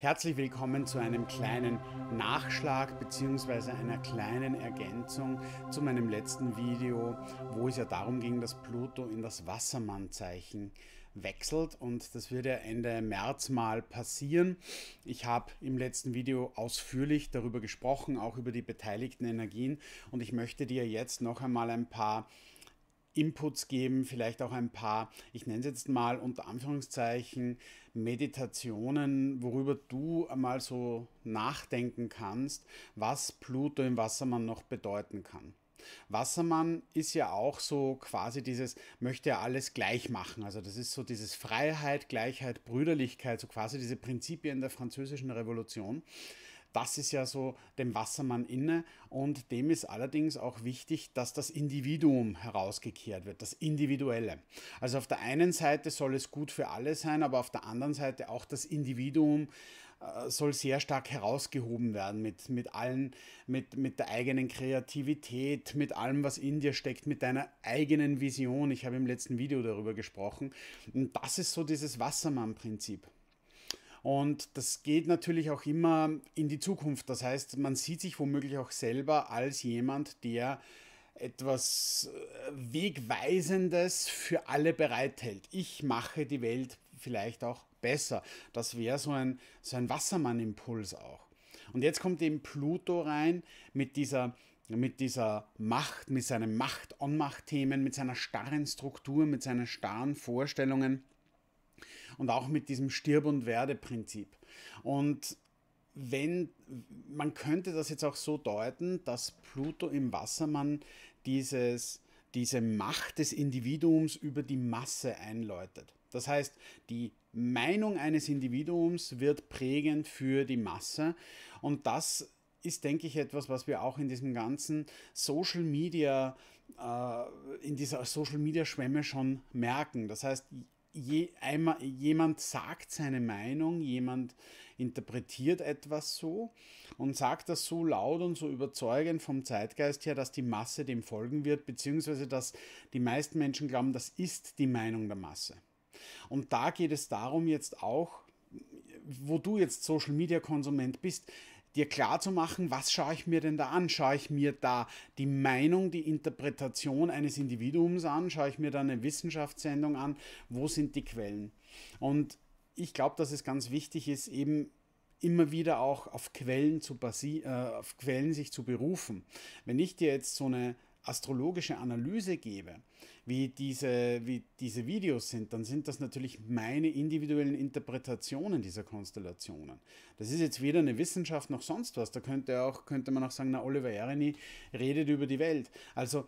Herzlich willkommen zu einem kleinen Nachschlag bzw. einer kleinen Ergänzung zu meinem letzten Video, wo es ja darum ging, dass Pluto in das Wassermannzeichen wechselt und das wird ja Ende März mal passieren. Ich habe im letzten Video ausführlich darüber gesprochen, auch über die beteiligten Energien und ich möchte dir jetzt noch einmal ein paar Inputs geben, vielleicht auch ein paar, ich nenne es jetzt mal unter Anführungszeichen, Meditationen, worüber du einmal so nachdenken kannst, was Pluto im Wassermann noch bedeuten kann. Wassermann ist ja auch so quasi dieses, möchte ja alles gleich machen. Also das ist so dieses Freiheit, Gleichheit, Brüderlichkeit, so quasi diese Prinzipien der französischen Revolution. Das ist ja so dem Wassermann inne und dem ist allerdings auch wichtig, dass das Individuum herausgekehrt wird, das Individuelle. Also auf der einen Seite soll es gut für alle sein, aber auf der anderen Seite auch das Individuum äh, soll sehr stark herausgehoben werden mit, mit allen, mit, mit der eigenen Kreativität, mit allem, was in dir steckt, mit deiner eigenen Vision. Ich habe im letzten Video darüber gesprochen. Und das ist so dieses Wassermann-Prinzip. Und das geht natürlich auch immer in die Zukunft. Das heißt, man sieht sich womöglich auch selber als jemand, der etwas äh, Wegweisendes für alle bereithält. Ich mache die Welt vielleicht auch besser. Das wäre so ein, so ein Wassermann-Impuls auch. Und jetzt kommt eben Pluto rein mit dieser, mit dieser Macht, mit seinen macht onmacht themen mit seiner starren Struktur, mit seinen starren Vorstellungen und auch mit diesem Stirb- und Werde-Prinzip. Und wenn man könnte das jetzt auch so deuten, dass Pluto im Wassermann dieses, diese Macht des Individuums über die Masse einläutet. Das heißt, die Meinung eines Individuums wird prägend für die Masse und das ist, denke ich, etwas, was wir auch in diesem ganzen Social Media, äh, in dieser Social Media Schwemme schon merken. Das heißt, je, einmal, jemand sagt seine Meinung, jemand interpretiert etwas so und sagt das so laut und so überzeugend vom Zeitgeist her, dass die Masse dem folgen wird, beziehungsweise dass die meisten Menschen glauben, das ist die Meinung der Masse. Und da geht es darum jetzt auch, wo du jetzt Social Media Konsument bist, dir klar zu machen, was schaue ich mir denn da an? Schaue ich mir da die Meinung, die Interpretation eines Individuums an? Schaue ich mir da eine Wissenschaftssendung an? Wo sind die Quellen? Und ich glaube, dass es ganz wichtig ist, eben immer wieder auch auf Quellen, zu äh, auf Quellen sich zu berufen. Wenn ich dir jetzt so eine astrologische Analyse gebe, wie diese, wie diese Videos sind, dann sind das natürlich meine individuellen Interpretationen dieser Konstellationen. Das ist jetzt weder eine Wissenschaft noch sonst was. Da könnte, auch, könnte man auch sagen, na, Oliver Erini redet über die Welt. Also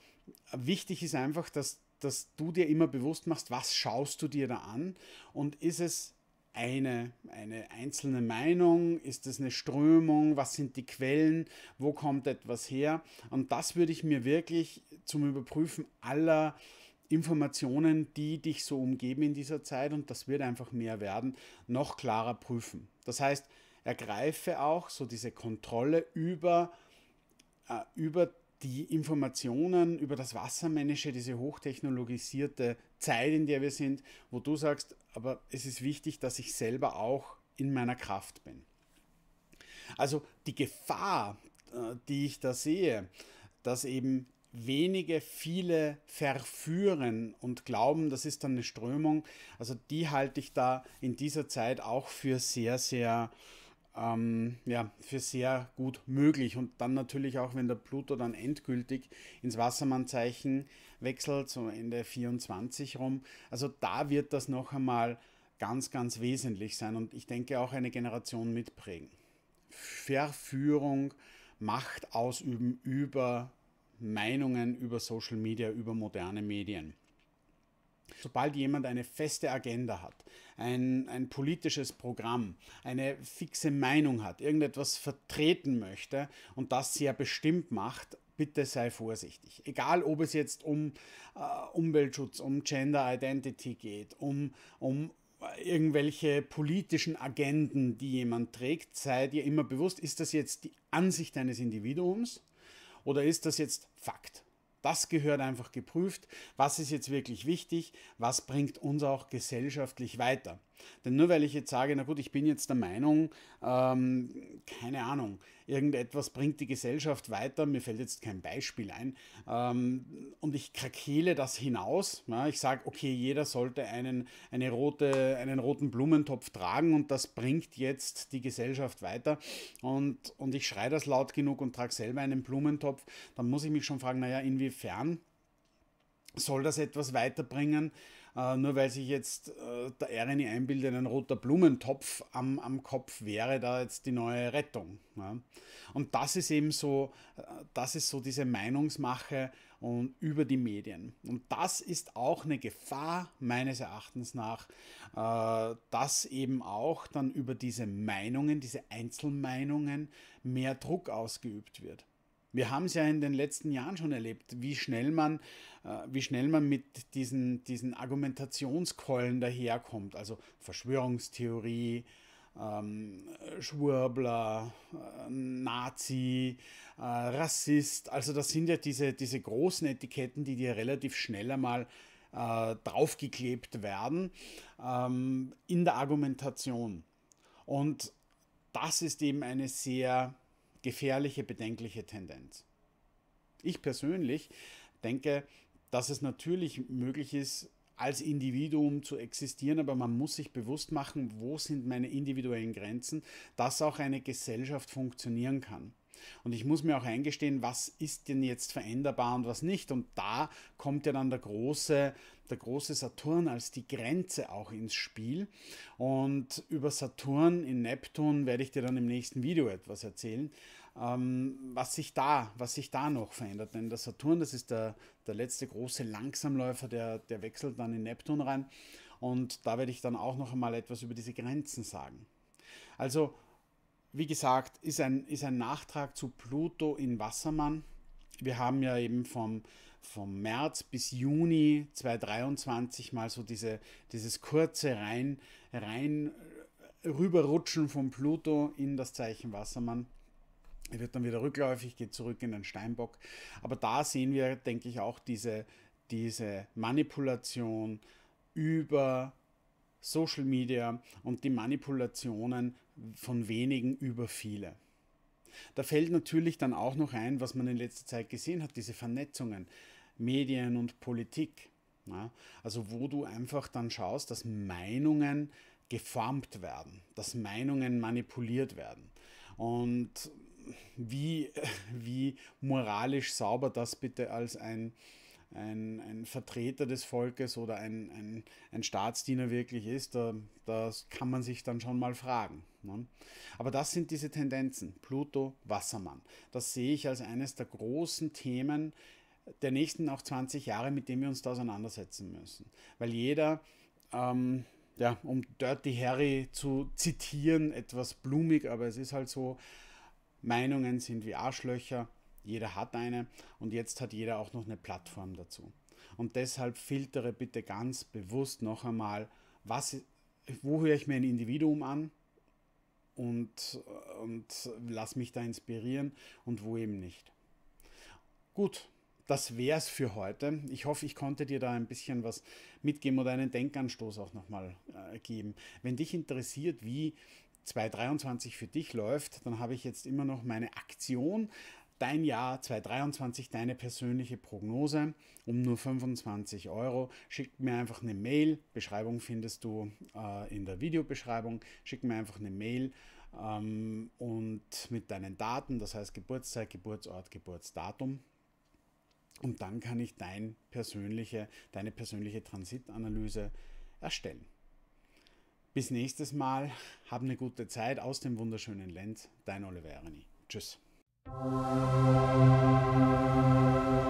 wichtig ist einfach, dass, dass du dir immer bewusst machst, was schaust du dir da an und ist es eine, eine einzelne Meinung? Ist es eine Strömung? Was sind die Quellen? Wo kommt etwas her? Und das würde ich mir wirklich zum Überprüfen aller Informationen, die dich so umgeben in dieser Zeit, und das wird einfach mehr werden, noch klarer prüfen. Das heißt, ergreife auch so diese Kontrolle über, äh, über die Informationen über das Wassermännische, diese hochtechnologisierte Zeit, in der wir sind, wo du sagst, aber es ist wichtig, dass ich selber auch in meiner Kraft bin. Also die Gefahr, äh, die ich da sehe, dass eben wenige, viele verführen und glauben, das ist dann eine Strömung, also die halte ich da in dieser Zeit auch für sehr, sehr äh, ähm, ja, für sehr gut möglich. Und dann natürlich auch, wenn der Pluto dann endgültig ins Wassermannzeichen wechselt, so Ende 24 rum. Also da wird das noch einmal ganz, ganz wesentlich sein und ich denke auch eine Generation mitprägen. Verführung, Macht ausüben über Meinungen, über Social Media, über moderne Medien. Sobald jemand eine feste Agenda hat, ein, ein politisches Programm, eine fixe Meinung hat, irgendetwas vertreten möchte und das sehr bestimmt macht, bitte sei vorsichtig. Egal, ob es jetzt um äh, Umweltschutz, um Gender Identity geht, um, um irgendwelche politischen Agenden, die jemand trägt, sei dir immer bewusst, ist das jetzt die Ansicht eines Individuums oder ist das jetzt Fakt? Das gehört einfach geprüft. Was ist jetzt wirklich wichtig? Was bringt uns auch gesellschaftlich weiter? Denn nur weil ich jetzt sage, na gut, ich bin jetzt der Meinung, ähm, keine Ahnung, irgendetwas bringt die Gesellschaft weiter, mir fällt jetzt kein Beispiel ein, ähm, und ich krakele das hinaus. Ja, ich sage, okay, jeder sollte einen, eine rote, einen roten Blumentopf tragen und das bringt jetzt die Gesellschaft weiter und, und ich schreie das laut genug und trage selber einen Blumentopf, dann muss ich mich schon fragen, naja, inwiefern soll das etwas weiterbringen, äh, nur weil sich jetzt äh, der Ereni einbildet, ein roter Blumentopf am, am Kopf wäre da jetzt die neue Rettung. Ja. Und das ist eben so, äh, das ist so diese Meinungsmache und über die Medien. Und das ist auch eine Gefahr meines Erachtens nach, äh, dass eben auch dann über diese Meinungen, diese Einzelmeinungen mehr Druck ausgeübt wird. Wir haben es ja in den letzten Jahren schon erlebt, wie schnell man, äh, wie schnell man mit diesen, diesen Argumentationskeulen daherkommt. Also Verschwörungstheorie, ähm, Schwurbler, äh, Nazi, äh, Rassist. Also das sind ja diese, diese großen Etiketten, die dir relativ schnell einmal äh, draufgeklebt werden ähm, in der Argumentation. Und das ist eben eine sehr gefährliche, bedenkliche Tendenz. Ich persönlich denke, dass es natürlich möglich ist, als Individuum zu existieren, aber man muss sich bewusst machen, wo sind meine individuellen Grenzen, dass auch eine Gesellschaft funktionieren kann. Und ich muss mir auch eingestehen, was ist denn jetzt veränderbar und was nicht. Und da kommt ja dann der große, der große Saturn als die Grenze auch ins Spiel. Und über Saturn in Neptun werde ich dir dann im nächsten Video etwas erzählen, ähm, was sich da, was sich da noch verändert. Denn der Saturn, das ist der, der letzte große Langsamläufer, der, der wechselt dann in Neptun rein. Und da werde ich dann auch noch einmal etwas über diese Grenzen sagen. Also wie gesagt, ist ein, ist ein Nachtrag zu Pluto in Wassermann. Wir haben ja eben vom, vom März bis Juni 2023 mal so diese, dieses kurze rein, rein äh, rüberrutschen von Pluto in das Zeichen Wassermann. Er wird dann wieder rückläufig, geht zurück in den Steinbock. Aber da sehen wir, denke ich, auch diese, diese Manipulation über Social Media und die Manipulationen von wenigen über viele. Da fällt natürlich dann auch noch ein, was man in letzter Zeit gesehen hat, diese Vernetzungen, Medien und Politik. Ja? Also wo du einfach dann schaust, dass Meinungen geformt werden, dass Meinungen manipuliert werden. Und wie, wie moralisch sauber das bitte als ein ein, ein Vertreter des Volkes oder ein, ein, ein Staatsdiener wirklich ist, da, das kann man sich dann schon mal fragen. Ne? Aber das sind diese Tendenzen. Pluto, Wassermann. Das sehe ich als eines der großen Themen der nächsten auch 20 Jahre, mit dem wir uns da auseinandersetzen müssen. Weil jeder, ähm, ja, um Dirty Harry zu zitieren, etwas blumig, aber es ist halt so, Meinungen sind wie Arschlöcher, jeder hat eine und jetzt hat jeder auch noch eine Plattform dazu. Und deshalb filtere bitte ganz bewusst noch einmal, was, wo höre ich mir ein Individuum an und, und lass mich da inspirieren und wo eben nicht. Gut, das wäre es für heute. Ich hoffe, ich konnte dir da ein bisschen was mitgeben oder einen Denkanstoß auch nochmal äh, geben. Wenn dich interessiert, wie 2023 für dich läuft, dann habe ich jetzt immer noch meine Aktion dein Jahr 2023, deine persönliche Prognose um nur 25 Euro. Schick mir einfach eine Mail. Beschreibung findest du äh, in der Videobeschreibung. Schick mir einfach eine Mail ähm, und mit deinen Daten, das heißt Geburtszeit, Geburtsort, Geburtsdatum. Und dann kann ich dein persönliche, deine persönliche Transitanalyse erstellen. Bis nächstes Mal, hab eine gute Zeit aus dem wunderschönen Lenz, dein Oliverani. Tschüss. Música